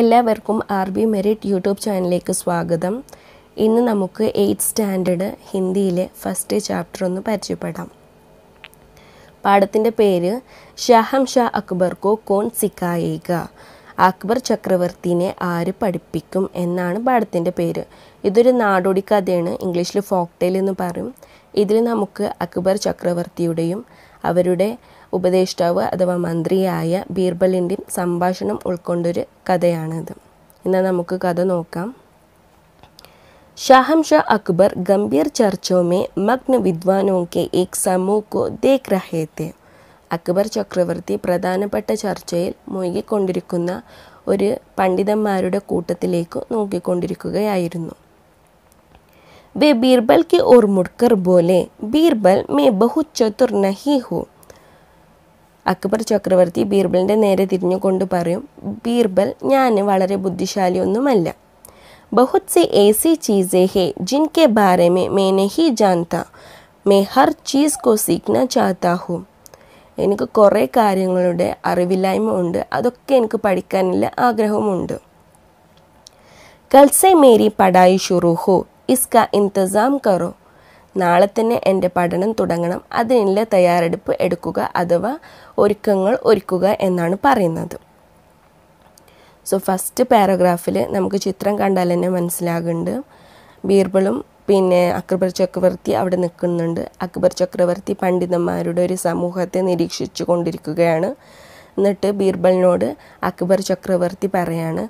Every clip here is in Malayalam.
എല്ലാവർക്കും ആർ ബി മെറിറ്റ് യൂട്യൂബ് ചാനലിലേക്ക് സ്വാഗതം ഇന്ന് നമുക്ക് എയ്ത്ത് സ്റ്റാൻഡേർഡ് ഹിന്ദിയിലെ ഫസ്റ്റ് ചാപ്റ്റർ ഒന്ന് പരിചയപ്പെടാം പാഠത്തിൻ്റെ പേര് ഷാഹം ഷാ അക്ബർക്കോ കോൺ സിക്കായേക അക്ബർ ചക്രവർത്തിനെ ആര് പഠിപ്പിക്കും എന്നാണ് പാഠത്തിൻ്റെ പേര് ഇതൊരു നാടോടി കഥയാണ് ഇംഗ്ലീഷിൽ ഫോക്ടെയിൽ എന്ന് പറയും ഇതിൽ നമുക്ക് അക്ബർ ചക്രവർത്തിയുടെയും അവരുടെ ഉപദേഷ്ടാവ് അഥവാ മന്ത്രിയായ ബീർബലിൻ്റെയും സംഭാഷണം ഉൾക്കൊണ്ടൊരു കഥയാണിത് എന്നാൽ നമുക്ക് കഥ നോക്കാം ഷാഹം ഷാ അക്ബർ ഗംഭീർ ചർച്ചോമേ മഗ്ന വിദ്വാനോക്കെ ഏക് സമൂഹ കോ ദേഖ് അക്ബർ ചക്രവർത്തി പ്രധാനപ്പെട്ട ചർച്ചയിൽ മുഴുകിക്കൊണ്ടിരിക്കുന്ന ഒരു പണ്ഡിതന്മാരുടെ കൂട്ടത്തിലേക്ക് നോക്കിക്കൊണ്ടിരിക്കുകയായിരുന്നു वे बीरबल की ओर मुड़कर बोले बीरबल मैं बहुत चतुर नहीं हूँ അക്ബർ ചക്രവർത്തി ബീർബലിൻ്റെ നേരെ തിരിഞ്ഞുകൊണ്ട് പറയും ബീർബൽ ഞാൻ വളരെ ബുദ്ധിശാലിയൊന്നുമല്ല ബഹുത് സി ഏസി ചീസേ ഹേ ജിൻകെ ബാരെ മേ മേനെ ഹി ജാൻത മേ ഹർ ചീസ് കോ സീഖ്ന ചാത്താ എനിക്ക് കുറേ കാര്യങ്ങളുടെ അറിവില്ലായ്മ ഉണ്ട് അതൊക്കെ എനിക്ക് പഠിക്കാനുള്ള ആഗ്രഹമുണ്ട് കൽസെ മേരി പടായി ഷുറു ഇസ്ക ഇന്തസാം കറോ നാളെ തന്നെ എൻ്റെ പഠനം തുടങ്ങണം അതിനുള്ള തയ്യാറെടുപ്പ് എടുക്കുക അഥവാ ഒരുക്കങ്ങൾ ഒരുക്കുക എന്നാണ് പറയുന്നത് സോ ഫസ്റ്റ് പാരഗ്രാഫിൽ നമുക്ക് ചിത്രം കണ്ടാൽ തന്നെ മനസ്സിലാകുന്നുണ്ട് ബീർബളും പിന്നെ അക്ബർ ചക്രവർത്തി അവിടെ നിൽക്കുന്നുണ്ട് അക്ബർ ചക്രവർത്തി പണ്ഡിതന്മാരുടെ ഒരു സമൂഹത്തെ നിരീക്ഷിച്ചു കൊണ്ടിരിക്കുകയാണ് എന്നിട്ട് ബീർബലിനോട് അക്ബർ ചക്രവർത്തി പറയാണ്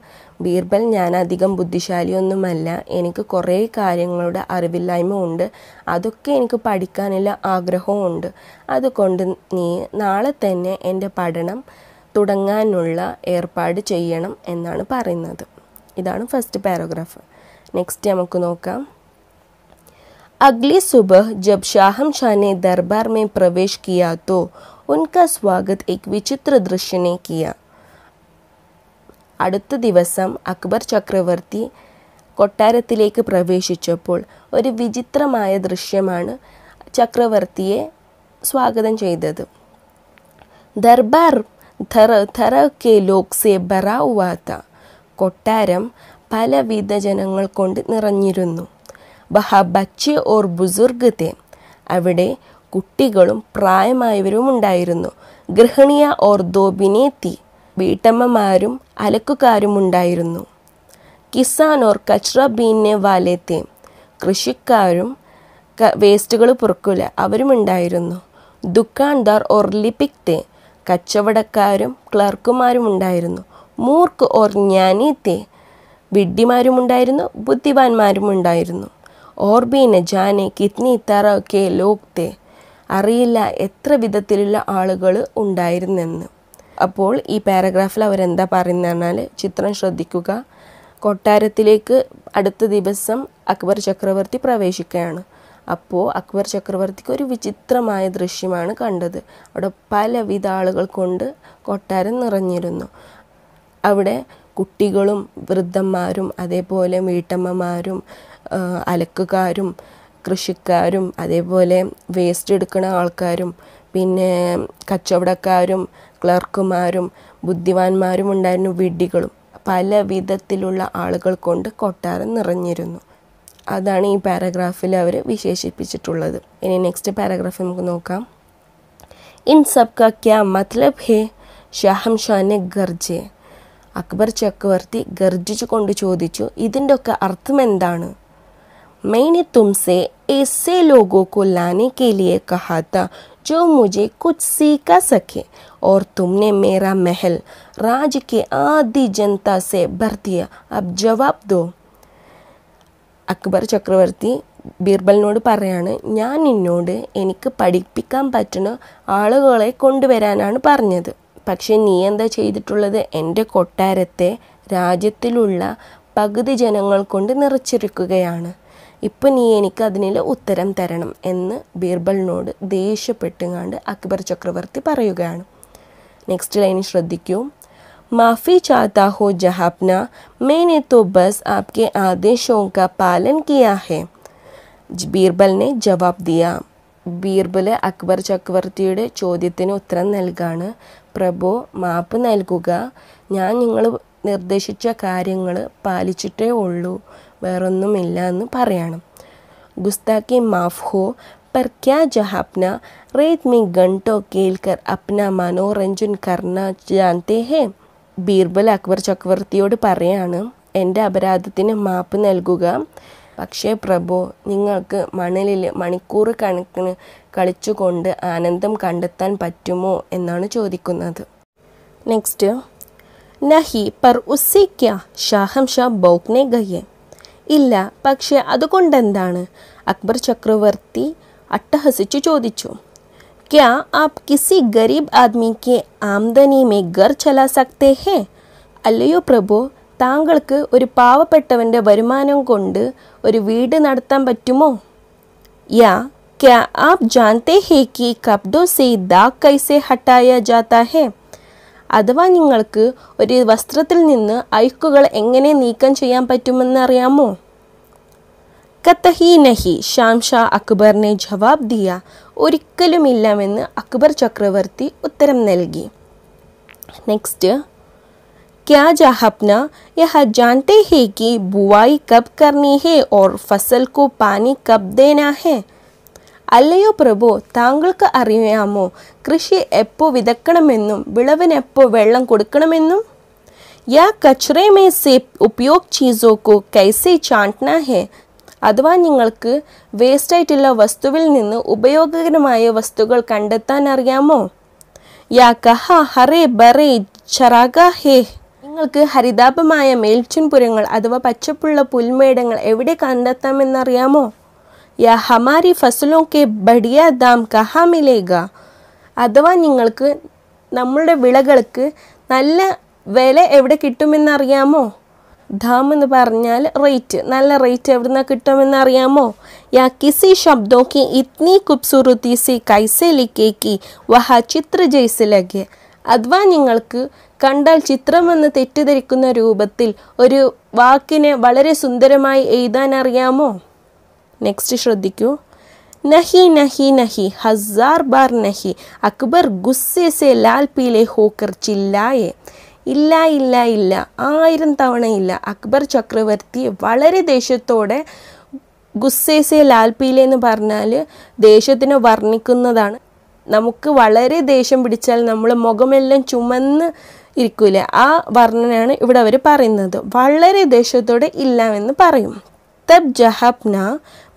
ബീർബൽ ഞാൻ അധികം ബുദ്ധിശാലിയൊന്നുമല്ല എനിക്ക് കുറേ കാര്യങ്ങളുടെ അറിവില്ലായ്മ ഉണ്ട് അതൊക്കെ എനിക്ക് പഠിക്കാനുള്ള ആഗ്രഹവും ഉണ്ട് അതുകൊണ്ട് നീ നാളെ തന്നെ എൻ്റെ പഠനം തുടങ്ങാനുള്ള ഏർപ്പാട് ചെയ്യണം എന്നാണ് പറയുന്നത് ഇതാണ് ഫസ്റ്റ് പാരഗ്രാഫ് നെക്സ്റ്റ് നമുക്ക് നോക്കാം अगली सुबह जब शाहम शाह ने दरबार में प्रवेश किया तो उनका स्वागत एक विचित्र दृश्य ने किया അടുത്ത ദിവസം അക്ബർ ചക്രവർത്തി കൊട്ടാരത്തിലേക്ക് പ്രവേശിച്ചപ്പോൾ ഒരു വിചിത്രമായ ദൃശ്യമാണ് ചക്രവർത്തിയെ സ്വാഗതം ചെയ്തത് ദർബാർ ധറ ധറ കെ ലോക്സെ ബറാവാത്ത കൊട്ടാരം പലവിധ ജനങ്ങൾ കൊണ്ട് നിറഞ്ഞിരുന്നു ബഹ ഓർ ബുസുർഗത്തെ അവിടെ കുട്ടികളും പ്രായമായവരും ഉണ്ടായിരുന്നു ഗൃഹിണിയ ഓർ ദോബിനേത്തി വീട്ടമ്മമാരും അലക്കുകാരും ഉണ്ടായിരുന്നു കിസാൻ ഓർ കച്ര ബീനെ വാലേത്തെ കൃഷിക്കാരും വേസ്റ്റുകൾ പുറക്കൂല അവരും ഉണ്ടായിരുന്നു ദുക്കാൻദാർ ഓർ ലിപിക്തെ കച്ചവടക്കാരും ക്ലർക്കുമാരും ഉണ്ടായിരുന്നു മൂർക്ക് ഓർ ജ്ഞാനീത്തെ വിഡ്ഢിമാരുമുണ്ടായിരുന്നു ബുദ്ധിമാന്മാരും ഉണ്ടായിരുന്നു ഓർബീനെ ജാനെ കിത്നി തറ കെ ലോക്തേ അറിയില്ല എത്ര വിധത്തിലുള്ള ആളുകൾ ഉണ്ടായിരുന്നെന്ന് അപ്പോൾ ഈ പാരഗ്രാഫിൽ അവരെന്താ പറയുന്നത് പറഞ്ഞാൽ ചിത്രം ശ്രദ്ധിക്കുക കൊട്ടാരത്തിലേക്ക് അടുത്ത ദിവസം അക്ബർ ചക്രവർത്തി പ്രവേശിക്കുകയാണ് അപ്പോൾ അക്ബർ ചക്രവർത്തിക്ക് ഒരു വിചിത്രമായ ദൃശ്യമാണ് കണ്ടത് അവിടെ പലവിധ ആളുകൾ കൊണ്ട് കൊട്ടാരം നിറഞ്ഞിരുന്നു അവിടെ കുട്ടികളും വൃദ്ധന്മാരും അതേപോലെ വീട്ടമ്മമാരും അലക്കുകാരും കൃഷിക്കാരും അതേപോലെ വേസ്റ്റ് എടുക്കുന്ന ആൾക്കാരും പിന്നെ കച്ചവടക്കാരും ക്ലർക്കുമാരും ബുദ്ധിവാന്മാരും ഉണ്ടായിരുന്നു വിഡ്ഢികളും പല വിധത്തിലുള്ള ആളുകൾ കൊണ്ട് കൊട്ടാരം നിറഞ്ഞിരുന്നു അതാണ് ഈ പാരഗ്രാഫിൽ അവർ വിശേഷിപ്പിച്ചിട്ടുള്ളത് ഇനി നെക്സ്റ്റ് പാരഗ്രാഫ് നമുക്ക് നോക്കാം ഇൻ സബ് का മത്ലബ് ഹേ है ഷാനെ ഗർജെ അക്ബർ ചക്രവർത്തി കൊണ്ട് ചോദിച്ചു ഇതിൻ്റെയൊക്കെ അർത്ഥം എന്താണ് मैंने तुमसे ऐसे लोगों को लाने के लिए कहा था जो मुझे कुछ सीखा सके और तुमने मेरा महल राज के आदि जनता से भर दिया अब जवाब दो അക്ബർ ചക്രവർത്തി ബീർബലിനോട് പറയാണ് ഞാൻ നിന്നോട് എനിക്ക് പഠിപ്പിക്കാൻ പറ്റുന്ന ആളുകളെ കൊണ്ടുവരാനാണ് പറഞ്ഞത് പക്ഷേ നീ എന്താ ചെയ്തിട്ടുള്ളത് എൻ്റെ കൊട്ടാരത്തെ രാജ്യത്തിലുള്ള പകുതി ജനങ്ങൾ കൊണ്ട് നിറച്ചിരിക്കുകയാണ് ഇപ്പം നീ എനിക്ക് അതിനുള്ള ഉത്തരം തരണം എന്ന് ബീർബലിനോട് ദേഷ്യപ്പെട്ടുകാണ്ട് അക്ബർ ചക്രവർത്തി പറയുകയാണ് നെക്സ്റ്റ് ലൈൻ ശ്രദ്ധിക്കൂ മാഫി चाहता ഹോ ജഹാബ്ന മേനെ തോ ബസ് ആപ്കെ आदेशों കാ പാലൻ किया है ബീർബൽ ने ജവാബ് ദിയ ബീർബല് അക്ബർ ചക്രവർത്തിയുടെ ചോദ്യത്തിന് ഉത്തരം നൽകാണ് പ്രഭു മാപ്പ് നൽകുക ഞാൻ നിങ്ങൾ നിർദ്ദേശിച്ച കാര്യങ്ങൾ പാലിച്ചിട്ടേ ഉള്ളൂ വേറൊന്നുമില്ല എന്ന് പറയണം ഗുസ്താക്കി മാഫ് ഹോ पर क्या जहापना रेत में घंटों खेल कर കർണ ജാനത്തെ ഹേ ബീർബൽ അക്ബർ ചക്രവർത്തിയോട് പറയാണ് എൻ്റെ അപരാധത്തിന് മാപ്പ് നൽകുക പക്ഷേ പ്രഭോ നിങ്ങൾക്ക് മണലിൽ മണിക്കൂർ കണക്കിന് കളിച്ചുകൊണ്ട് ആനന്ദം കണ്ടെത്താൻ പറ്റുമോ എന്നാണ് ചോദിക്കുന്നത് നെക്സ്റ്റ് നഹി പർ ഉസ്സിക്യ ഷാഹം ഷാ ബോക്നെ ഗയ്യേ ഇല്ല പക്ഷേ അതുകൊണ്ടെന്താണ് അക്ബർ ചക്രവർത്തി അട്ടഹസിച്ചു ചോദിച്ചു ക്യാ आप കിസി ഗരീബ് ആദ്മിക്ക് ആംദനി മേ ഗർ ചലാ സക്തേ ഹേ അല്ലയോ പ്രഭു താങ്കൾക്ക് ഒരു പാവപ്പെട്ടവൻ്റെ വരുമാനം കൊണ്ട് ഒരു വീട് നടത്താൻ പറ്റുമോ യാ ക്യാ ആപ് ജാൻതേ ഹേ കി കബ്ഡോ സേ ദാഗ് കൈസേ ഹട്ടായ ജാത്താ ഹേ അഥവാ നിങ്ങൾക്ക് ഒരു വസ്ത്രത്തിൽ നിന്ന് ഐക്കുകൾ എങ്ങനെ നീക്കം ചെയ്യാൻ പറ്റുമെന്ന് അറിയാമോ കത്തഹി നഹി ഷാം ഷാ അക്ബറിനെ ജവാബ് ദിയ ഒരിക്കലുമില്ലാമെന്ന് അക്ബർ ചക്രവർത്തി ഉത്തരം നൽകി നെക്സ്റ്റ് ക്യാ ജാഹപ്ന യഹ ജാൻതേ ഹേ കി ബുവായി കബ് करनी ഹേ ഓർ ഫസൽ കോ പാനി കബ് ദേനാ ഹേ അല്ലയോ പ്രഭു താങ്കൾക്ക് അറിയാമോ കൃഷി എപ്പോൾ വിതക്കണമെന്നും വിളവിനെപ്പോൾ വെള്ളം കൊടുക്കണമെന്നും യാ കച്ചറേമേ സേ ഉപയോഗ ചീസോക്കു കൈസെ ചാട്ടന ഹെ അഥവാ നിങ്ങൾക്ക് വേസ്റ്റായിട്ടുള്ള വസ്തുവിൽ നിന്ന് ഉപയോഗകരമായ വസ്തുക്കൾ കണ്ടെത്താൻ അറിയാമോ യാ കഹ ഹറേ ബറേ ചറാക ഹേ നിങ്ങൾക്ക് ഹരിതാപമായ മേൽച്ചുൻപുരങ്ങൾ അഥവാ പച്ചപ്പുള്ള പുൽമേടങ്ങൾ എവിടെ കണ്ടെത്താമെന്നറിയാമോ യാ ഹമാരി ഫസലോ കെ ബടിയ ദാം കഹാ മിലേഗ അഥവാ നിങ്ങൾക്ക് നമ്മളുടെ വിളകൾക്ക് നല്ല വില എവിടെ കിട്ടുമെന്നറിയാമോ ധാം എന്ന് പറഞ്ഞാൽ റേറ്റ് നല്ല റേറ്റ് എവിടെ നിന്നാണ് കിട്ടുമെന്നറിയാമോ യാ കിസി ശബ്ദോക്ക് ഇത്നി കുബ്സൂറുത്തി സി കൈസെ ലിക്കേക്ക് വഹ ചിത്ര ജയ്സിലകെ അഥവാ നിങ്ങൾക്ക് കണ്ടാൽ ചിത്രമെന്ന് തെറ്റിദ്ധരിക്കുന്ന രൂപത്തിൽ ഒരു വാക്കിനെ വളരെ സുന്ദരമായി എഴുതാൻ അറിയാമോ നെക്സ്റ്റ് ശ്രദ്ധിക്കൂ നഹി നഹി നഹി ഹസാർ ബാർ നഹി അക്ബർ ഗുസ്സേസെ ലാൽ പീലെ ഹോക്കർ ചില്ലായെ ഇല്ല ഇല്ല ഇല്ല ആയിരം തവണയില്ല അക്ബർ ചക്രവർത്തി വളരെ ദേഷ്യത്തോടെ ഗുസ്സേസെ ലാൽ പീലെ എന്ന് പറഞ്ഞാൽ ദേഷ്യത്തിനെ വർണ്ണിക്കുന്നതാണ് നമുക്ക് വളരെ ദേഷ്യം പിടിച്ചാൽ നമ്മൾ മുഖമെല്ലാം ചുമന്ന് ഇരിക്കൂലേ ആ വർണ്ണനയാണ് ഇവിടെ അവർ പറയുന്നത് വളരെ ദേഷ്യത്തോടെ ഇല്ല എന്ന് പറയും തബ് ജഹബ്ന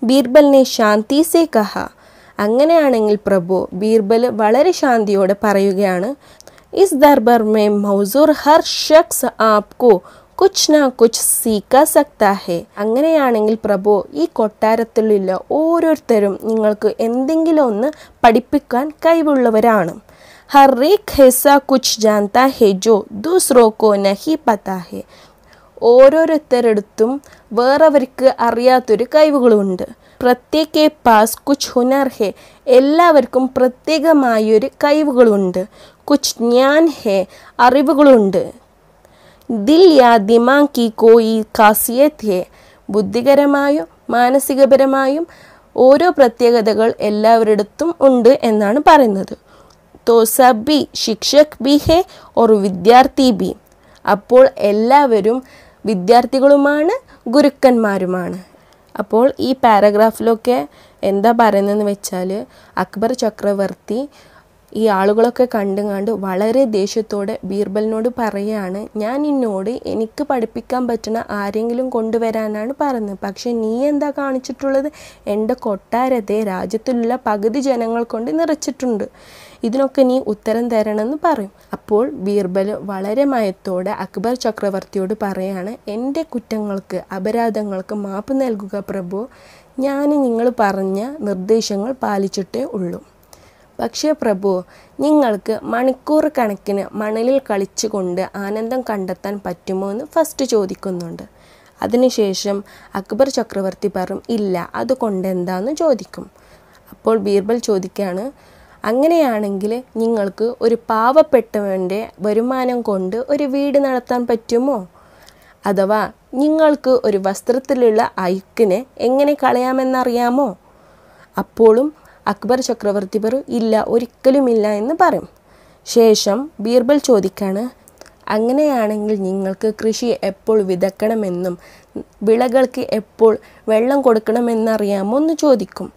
ബീർബലിനെ ശാന്തി സേ കഹ അങ്ങനെയാണെങ്കിൽ പ്രഭു ബീർബൽ വളരെ ശാന്തിയോടെ പറയുകയാണ് ഇസ് दरबार മേ മൗസൂർ ഹർ ഷക്സ് ആപ്കോ കുച്ച് നാ കുച്ച് സീക്ക സക്താഹേ അങ്ങനെയാണെങ്കിൽ പ്രഭു ഈ കൊട്ടാരത്തിലുള്ള ഓരോരുത്തരും നിങ്ങൾക്ക് എന്തെങ്കിലും ഒന്ന് പഠിപ്പിക്കാൻ കഴിവുള്ളവരാണ് ഹർ റേഖ് ഹെസ കുച്ച് ജാൻതാ ഹെ ജോ ദൂസ്രോക്കോ നഹി പത്താഹേ ഓരോരുത്തരടുത്തും വേറവർക്ക് അറിയാത്തൊരു കഴിവുകളുമുണ്ട് പ്രത്യേക പാസ് കുച്ച് ഹുനർ ഹെ എല്ലാവർക്കും പ്രത്യേകമായൊരു കഴിവുകളുണ്ട് കുച്ച് ഞാൻ ഹെ അറിവുകളുണ്ട് ദിൽ യാ ദിമാ കി കോയി കാസിയത് ഹെ ബുദ്ധികരമായും മാനസികപരമായും ഓരോ പ്രത്യേകതകൾ എല്ലാവരിടത്തും ഉണ്ട് എന്നാണ് പറയുന്നത് തോസ ബി ശിക്ഷക് ബി ഹെ ഓർ വിദ്യാർത്ഥി ബി അപ്പോൾ എല്ലാവരും വിദ്യാർത്ഥികളുമാണ് ഗുരുക്കന്മാരുമാണ് അപ്പോൾ ഈ പാരഗ്രാഫിലൊക്കെ എന്താ പറയുന്നതെന്ന് വെച്ചാൽ അക്ബർ ചക്രവർത്തി ഈ ആളുകളൊക്കെ കണ്ടും കണ്ട് വളരെ ദേഷ്യത്തോടെ ബീർബലിനോട് പറയുകയാണ് ഞാൻ നിന്നോട് എനിക്ക് പഠിപ്പിക്കാൻ പറ്റുന്ന ആരെങ്കിലും കൊണ്ടുവരാനാണ് പറഞ്ഞത് പക്ഷേ നീ എന്താ കാണിച്ചിട്ടുള്ളത് എൻ്റെ കൊട്ടാരത്തെ രാജ്യത്തിലുള്ള പകുതി ജനങ്ങൾ കൊണ്ട് നിറച്ചിട്ടുണ്ട് ഇതിനൊക്കെ നീ ഉത്തരം തരണമെന്ന് പറയും അപ്പോൾ ബീർബൽ വളരെ മയത്തോടെ അക്ബർ ചക്രവർത്തിയോട് പറയാണ് എൻ്റെ കുറ്റങ്ങൾക്ക് അപരാധങ്ങൾക്ക് മാപ്പ് നൽകുക പ്രഭു ഞാൻ നിങ്ങൾ പറഞ്ഞ നിർദ്ദേശങ്ങൾ പാലിച്ചിട്ടേ ഉള്ളൂ പക്ഷേ പ്രഭു നിങ്ങൾക്ക് മണിക്കൂർ കണക്കിന് മണലിൽ കളിച്ചുകൊണ്ട് ആനന്ദം കണ്ടെത്താൻ പറ്റുമോ എന്ന് ഫസ്റ്റ് ചോദിക്കുന്നുണ്ട് അതിനുശേഷം അക്ബർ ചക്രവർത്തി പറയും ഇല്ല അതുകൊണ്ട് എന്താന്ന് ചോദിക്കും അപ്പോൾ ബീർബൽ ചോദിക്കുകയാണ് അങ്ങനെയാണെങ്കിൽ നിങ്ങൾക്ക് ഒരു പാവപ്പെട്ടവൻ്റെ വരുമാനം കൊണ്ട് ഒരു വീട് നടത്താൻ പറ്റുമോ അഥവാ നിങ്ങൾക്ക് ഒരു വസ്ത്രത്തിലുള്ള ഐക്കിനെ എങ്ങനെ കളയാമെന്നറിയാമോ അപ്പോഴും അക്ബർ ചക്രവർത്തി പറയും ഇല്ല ഒരിക്കലുമില്ല എന്ന് പറയും ശേഷം ബീർബൽ ചോദിക്കാണ് അങ്ങനെയാണെങ്കിൽ നിങ്ങൾക്ക് കൃഷി എപ്പോൾ വിതക്കണമെന്നും വിളകൾക്ക് എപ്പോൾ വെള്ളം കൊടുക്കണമെന്നറിയാമോ എന്ന് ചോദിക്കും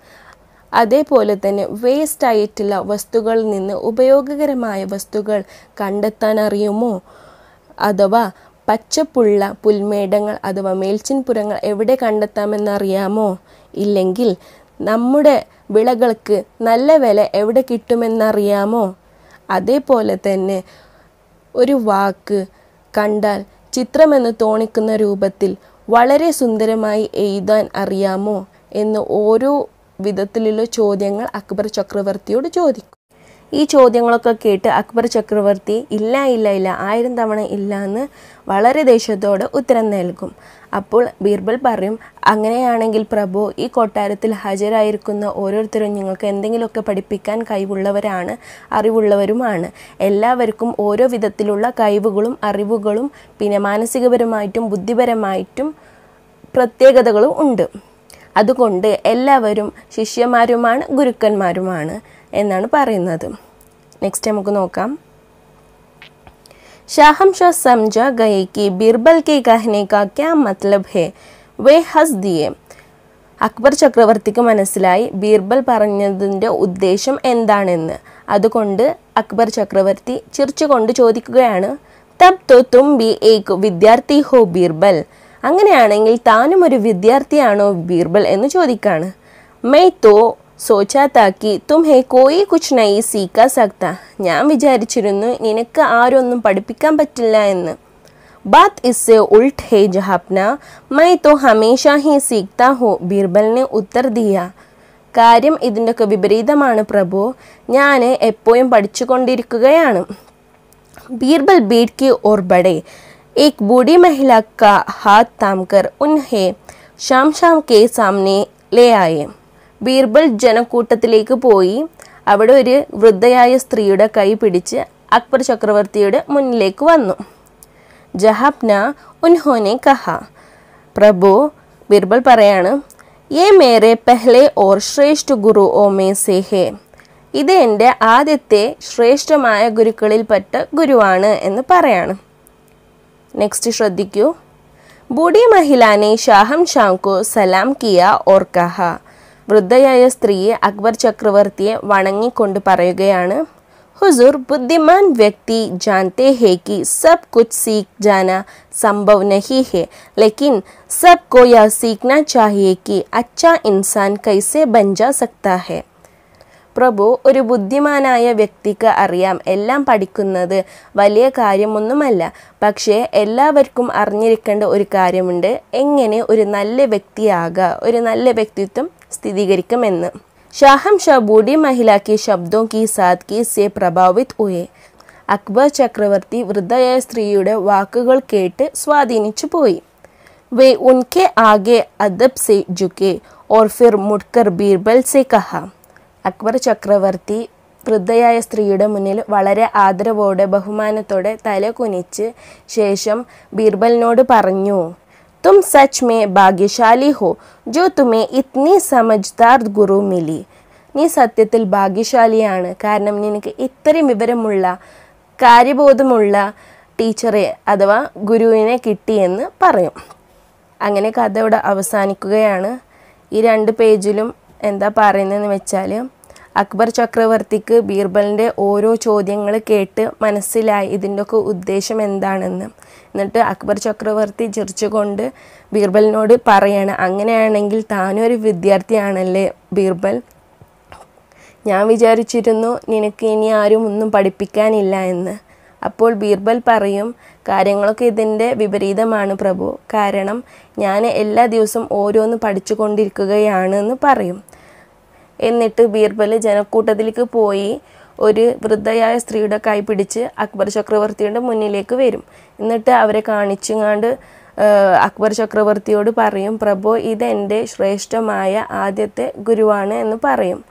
അതേപോലെ തന്നെ വേസ്റ്റ് ആയിട്ടുള്ള വസ്തുക്കളിൽ നിന്ന് ഉപയോഗകരമായ വസ്തുക്കൾ കണ്ടെത്താൻ അറിയുമോ അഥവാ പച്ചപ്പുള്ള പുൽമേടങ്ങൾ അഥവാ മേൽച്ചിൻപുരങ്ങൾ എവിടെ കണ്ടെത്താമെന്നറിയാമോ ഇല്ലെങ്കിൽ നമ്മുടെ വിളകൾക്ക് നല്ല വില എവിടെ കിട്ടുമെന്നറിയാമോ അതേപോലെ തന്നെ ഒരു വാക്ക് കണ്ടാൽ ചിത്രമെന്ന് തോന്നിക്കുന്ന രൂപത്തിൽ വളരെ സുന്ദരമായി എഴുതാൻ അറിയാമോ എന്ന് ഓരോ വിധത്തിലുള്ള ചോദ്യങ്ങൾ അക്ബർ ചക്രവർത്തിയോട് ചോദിക്കും ഈ ചോദ്യങ്ങളൊക്കെ കേട്ട് അക്ബർ ചക്രവർത്തി ഇല്ല ഇല്ല ഇല്ല ആയിരം തവണ ഇല്ല എന്ന് വളരെ ദേഷ്യത്തോടെ ഉത്തരം നൽകും അപ്പോൾ ബീർബൽ പറയും അങ്ങനെയാണെങ്കിൽ പ്രഭു ഈ കൊട്ടാരത്തിൽ ഹാജരായിരിക്കുന്ന ഓരോരുത്തരും നിങ്ങൾക്ക് എന്തെങ്കിലുമൊക്കെ പഠിപ്പിക്കാൻ കഴിവുള്ളവരാണ് അറിവുള്ളവരുമാണ് എല്ലാവർക്കും ഓരോ വിധത്തിലുള്ള കഴിവുകളും അറിവുകളും പിന്നെ മാനസികപരമായിട്ടും ബുദ്ധിപരമായിട്ടും പ്രത്യേകതകളും ഉണ്ട് അതുകൊണ്ട് എല്ലാവരും ശിഷ്യന്മാരുമാണ് ഗുരുക്കന്മാരുമാണ് എന്നാണ് പറയുന്നത് നെക്സ്റ്റ് നമുക്ക് നോക്കാം ഷാഹം ഷാ സംജ ഗയക്ക് ബിർബൽ കെ के കാ ക്യാ മത്ലബ് मतलब है वे हंस അക്ബർ ചക്രവർത്തിക്ക് മനസ്സിലായി ബീർബൽ പറഞ്ഞതിൻ്റെ ഉദ്ദേശം എന്താണെന്ന് അതുകൊണ്ട് അക്ബർ ചക്രവർത്തി ചിരിച്ചുകൊണ്ട് ചോദിക്കുകയാണ് തബ് തോ തും ബി ഏക് വിദ്യാർത്ഥി ഹോ ബീർബൽ അങ്ങനെയാണെങ്കിൽ താനും ഒരു വിദ്യാർത്ഥിയാണോ ബീർബൽ എന്ന് ചോദിക്കാണ് മെയ് തോ സോച്ചാ താക്കി തും ഹേ കോയി കുച്ച് നൈ സീക്കാ സക്ത ഞാൻ വിചാരിച്ചിരുന്നു നിനക്ക് ആരൊന്നും പഠിപ്പിക്കാൻ പറ്റില്ല എന്ന് ബാത് എ ഉൾട്ട് ഹേ ജഹാപ്ന മൈ തോ ഹമേഷ ഹേ സീക്ത ഹോ ബീർബലിനെ ഉത്തർ ദിയ കാര്യം ഇതിൻ്റെയൊക്കെ വിപരീതമാണ് പ്രഭു ഞാൻ എപ്പോഴും പഠിച്ചുകൊണ്ടിരിക്കുകയാണ് ബീർബൽ കി ഓർബഡേ एक बूढ़ी महिला का हाथ थाम कर उन्हें ഷാം ഷാം കെ സാംനെലെയായെ ബീർബൽ ജനക്കൂട്ടത്തിലേക്ക് പോയി അവിടെ ഒരു വൃദ്ധയായ സ്ത്രീയുടെ കൈ പിടിച്ച് അക്ബർ ചക്രവർത്തിയുടെ മുന്നിലേക്ക് വന്നു ജഹാബ്ന ഉൻഹോനെ കഹ പ്രഭു ബീർബൽ പറയാണ് യേ മേരെ പെഹ്ലെ ഓർ ശ്രേഷ്ഠ ഗുരു ഓ മേ സേഹേ ഇത് എൻ്റെ ആദ്യത്തെ ശ്രേഷ്ഠമായ ഗുരുക്കളിൽപ്പെട്ട ഗുരുവാണ് എന്ന് പറയാണ് नेक्स्ट श्रद्धिकू बूढ़ी महिला ने शाहम शाह को सलाम किया और कहा वृद्धय स्त्री अक्बर चक्रवर्ती वणंगिकोयुजूर् बुद्धिमा व्यक्ति जानते हैं कि सब कुछ सीख जाना संभव नहीं है लेकिन सबको यह सीखना चाहिए कि अच्छा इंसान कैसे बन जा सकता है പ്രഭു ഒരു ബുദ്ധിമാനായ വ്യക്തിക്ക് അറിയാം എല്ലാം പഠിക്കുന്നത് വലിയ കാര്യമൊന്നുമല്ല പക്ഷേ എല്ലാവർക്കും അറിഞ്ഞിരിക്കേണ്ട ഒരു കാര്യമുണ്ട് എങ്ങനെ ഒരു നല്ല വ്യക്തിയാകുക ഒരു നല്ല വ്യക്തിത്വം സ്ഥിരീകരിക്കുമെന്ന് ഷാഹം शाह बूढ़ी महिला के शब्दों की सादगी से प्रभावित हुए അക്ബർ ചക്രവർത്തി വൃദ്ധയായ സ്ത്രീയുടെ വാക്കുകൾ കേട്ട് സ്വാധീനിച്ചു പോയി വേ ഉൻകെ ആകെ അദബ് സെ ജുക്കെ ഓർ ഫിർ മുഡ്കർ ബീർബൽ സെ കഹാം അക്ബർ ചക്രവർത്തി വൃദ്ധയായ സ്ത്രീയുടെ മുന്നിൽ വളരെ ആദരവോടെ ബഹുമാനത്തോടെ തല കുനിച്ച് ശേഷം ബീർബലിനോട് പറഞ്ഞു തും സച്ച് മേ ഭാഗ്യശാലി ഹോ ജോ തുമേ ഇത്നി സമജ്ദാർ ഗുരു മിലി നീ സത്യത്തിൽ ഭാഗ്യശാലിയാണ് കാരണം നിനക്ക് ഇത്രയും വിവരമുള്ള കാര്യബോധമുള്ള ടീച്ചറെ അഥവാ ഗുരുവിനെ കിട്ടിയെന്ന് പറയും അങ്ങനെ കഥ അവിടെ അവസാനിക്കുകയാണ് ഈ രണ്ട് പേജിലും എന്താ പറയുന്നതെന്ന് വെച്ചാൽ അക്ബർ ചക്രവർത്തിക്ക് ബീർബലിൻ്റെ ഓരോ ചോദ്യങ്ങൾ കേട്ട് മനസ്സിലായി ഇതിൻ്റെയൊക്കെ ഉദ്ദേശം എന്താണെന്ന് എന്നിട്ട് അക്ബർ ചക്രവർത്തി ചിരിച്ചുകൊണ്ട് ബീർബലിനോട് പറയാണ് അങ്ങനെയാണെങ്കിൽ താനൊരു വിദ്യാർത്ഥിയാണല്ലേ ബീർബൽ ഞാൻ വിചാരിച്ചിരുന്നു നിനക്ക് ഇനി ആരും ഒന്നും പഠിപ്പിക്കാനില്ല എന്ന് അപ്പോൾ ബീർബൽ പറയും കാര്യങ്ങളൊക്കെ ഇതിൻ്റെ വിപരീതമാണ് പ്രഭു കാരണം ഞാൻ എല്ലാ ദിവസവും ഓരോന്ന് പഠിച്ചു എന്ന് പറയും എന്നിട്ട് ബീർബൽ ജനക്കൂട്ടത്തിലേക്ക് പോയി ഒരു വൃദ്ധയായ സ്ത്രീയുടെ കൈ പിടിച്ച് അക്ബർ ചക്രവർത്തിയുടെ മുന്നിലേക്ക് വരും എന്നിട്ട് അവരെ കാണിച്ചുങ്ങാണ്ട് അക്ബർ ചക്രവർത്തിയോട് പറയും പ്രഭു ഇതെൻ്റെ ശ്രേഷ്ഠമായ ആദ്യത്തെ ഗുരുവാണ് എന്ന് പറയും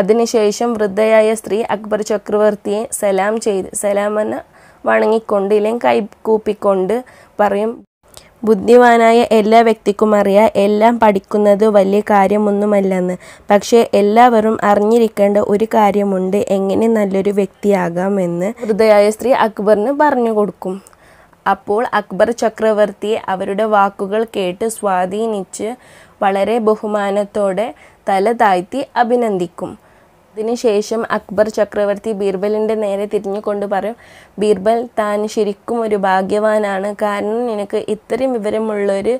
അതിനുശേഷം വൃദ്ധയായ സ്ത്രീ അക്ബർ ചക്രവർത്തിയെ സലാം ചെയ്ത് സലാമെന്ന് വണങ്ങിക്കൊണ്ട് ഇല്ലെങ്കിൽ കൈ കൂപ്പിക്കൊണ്ട് പറയും ബുദ്ധിമാനായ എല്ലാ വ്യക്തിക്കും അറിയാം എല്ലാം പഠിക്കുന്നത് വലിയ കാര്യമൊന്നുമല്ലെന്ന് പക്ഷേ എല്ലാവരും അറിഞ്ഞിരിക്കേണ്ട ഒരു കാര്യമുണ്ട് എങ്ങനെ നല്ലൊരു വ്യക്തിയാകാമെന്ന് ഹൃദയായ സ്ത്രീ അക്ബറിന് പറഞ്ഞു കൊടുക്കും അപ്പോൾ അക്ബർ ചക്രവർത്തിയെ അവരുടെ വാക്കുകൾ കേട്ട് സ്വാധീനിച്ച് വളരെ ബഹുമാനത്തോടെ തല താഴ്ത്തി അഭിനന്ദിക്കും അതിനുശേഷം അക്ബർ ചക്രവർത്തി ബീർബലിൻ്റെ നേരെ തിരിഞ്ഞുകൊണ്ട് പറയും ബീർബൽ താൻ ശരിക്കും ഒരു ഭാഗ്യവാനാണ് കാരണം നിനക്ക് ഇത്രയും വിവരമുള്ളൊരു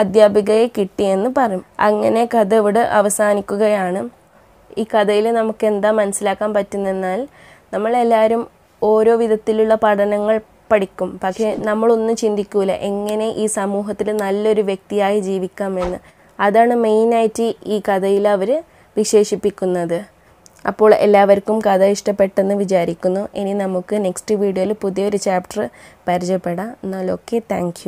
അധ്യാപികയെ കിട്ടിയെന്ന് പറയും അങ്ങനെ കഥ ഇവിടെ അവസാനിക്കുകയാണ് ഈ കഥയിൽ നമുക്ക് എന്താ മനസ്സിലാക്കാൻ പറ്റുന്നെന്നാൽ നമ്മളെല്ലാവരും ഓരോ വിധത്തിലുള്ള പഠനങ്ങൾ പഠിക്കും പക്ഷേ നമ്മളൊന്നും ചിന്തിക്കൂല എങ്ങനെ ഈ സമൂഹത്തിൽ നല്ലൊരു വ്യക്തിയായി ജീവിക്കാമെന്ന് അതാണ് മെയിനായിട്ട് ഈ കഥയിൽ അവർ വിശേഷിപ്പിക്കുന്നത് അപ്പോൾ എല്ലാവർക്കും കഥ ഇഷ്ടപ്പെട്ടെന്ന് വിചാരിക്കുന്നു ഇനി നമുക്ക് നെക്സ്റ്റ് വീഡിയോയിൽ പുതിയൊരു ചാപ്റ്റർ പരിചയപ്പെടാം എന്നാൽ ഓക്കെ താങ്ക്